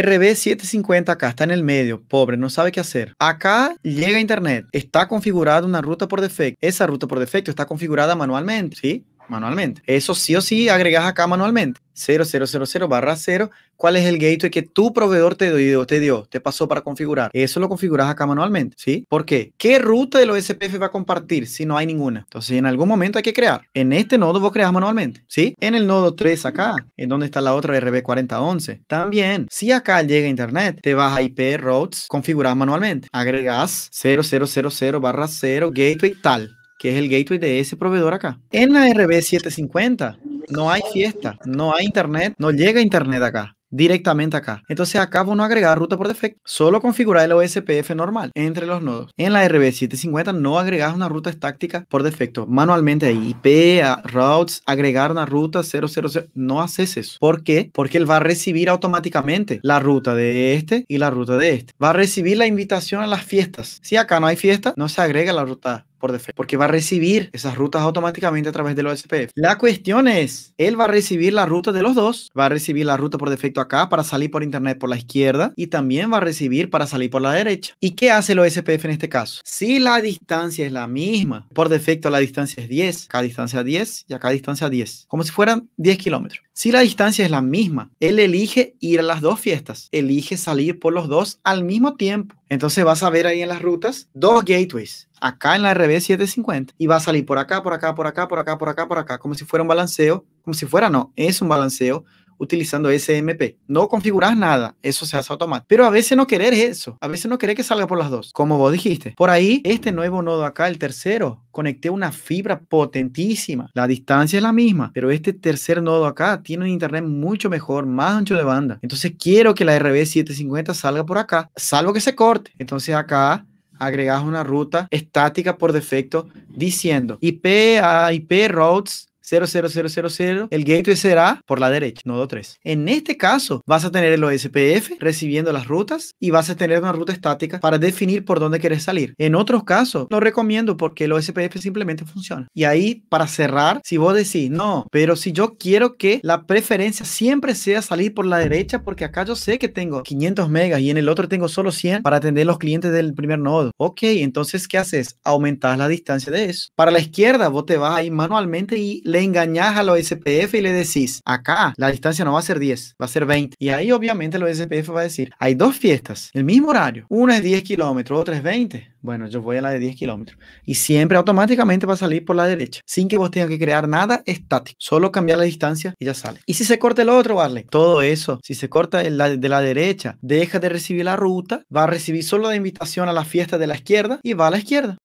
RB750 acá está en el medio, pobre, no sabe qué hacer. Acá llega internet, está configurada una ruta por defecto. Esa ruta por defecto está configurada manualmente, ¿sí? manualmente. Eso sí o sí agregas acá manualmente. 0000 barra 0. ¿Cuál es el gateway que tu proveedor te dio, te dio, te pasó para configurar? Eso lo configuras acá manualmente, ¿sí? ¿Por qué? ¿Qué ruta del OSPF va a compartir si no hay ninguna? Entonces, en algún momento hay que crear. En este nodo vos creas manualmente, ¿sí? En el nodo 3 acá, en donde está la otra RB4011. También, si acá llega internet, te vas a IP routes, configuras manualmente. Agregas 0000 barra 0 gateway tal que es el gateway de ese proveedor acá. En la RB750 no hay fiesta, no hay internet, no llega internet acá directamente acá. Entonces acá vos no agregar ruta por defecto, solo configurar el OSPF normal entre los nodos. En la RB750 no agregas una ruta estática por defecto, manualmente ahí, IP, routes, agregar una ruta 000, no haces eso. ¿Por qué? Porque él va a recibir automáticamente la ruta de este y la ruta de este. Va a recibir la invitación a las fiestas. Si acá no hay fiesta, no se agrega la ruta por defecto, porque va a recibir esas rutas automáticamente a través del OSPF. La cuestión es, él va a recibir la ruta de los dos, va a recibir la ruta por defecto acá para salir por internet por la izquierda y también va a recibir para salir por la derecha. ¿Y qué hace el OSPF en este caso? Si la distancia es la misma, por defecto la distancia es 10, acá distancia 10 y acá distancia 10, como si fueran 10 kilómetros. Si la distancia es la misma, él elige ir a las dos fiestas, elige salir por los dos al mismo tiempo. Entonces vas a ver ahí en las rutas dos gateways, acá en la RB750, y va a salir por acá, por acá, por acá, por acá, por acá, por acá, como si fuera un balanceo, como si fuera, no, es un balanceo utilizando SMP. No configuras nada, eso se hace automático. Pero a veces no querer eso, a veces no querer que salga por las dos, como vos dijiste. Por ahí, este nuevo nodo acá, el tercero, conecté una fibra potentísima. La distancia es la misma, pero este tercer nodo acá tiene un internet mucho mejor, más ancho de banda. Entonces quiero que la RB750 salga por acá, salvo que se corte. Entonces acá agregas una ruta estática por defecto diciendo IP a IP routes 00000, el gateway será por la derecha, nodo 3. En este caso, vas a tener el OSPF recibiendo las rutas y vas a tener una ruta estática para definir por dónde quieres salir. En otros casos, no recomiendo porque el OSPF simplemente funciona. Y ahí, para cerrar, si vos decís, no, pero si yo quiero que la preferencia siempre sea salir por la derecha porque acá yo sé que tengo 500 megas y en el otro tengo solo 100 para atender los clientes del primer nodo. Ok, entonces, ¿qué haces? Aumentas la distancia de eso. Para la izquierda, vos te vas ahí manualmente y le engañas a los SPF y le decís, acá la distancia no va a ser 10, va a ser 20. Y ahí obviamente los SPF va a decir, hay dos fiestas, el mismo horario, una es 10 kilómetros, otra es 20. Bueno, yo voy a la de 10 kilómetros. Y siempre automáticamente va a salir por la derecha, sin que vos tengas que crear nada estático. Solo cambiar la distancia y ya sale. Y si se corta el otro, vale, todo eso, si se corta el de la derecha, deja de recibir la ruta, va a recibir solo la invitación a la fiesta de la izquierda y va a la izquierda.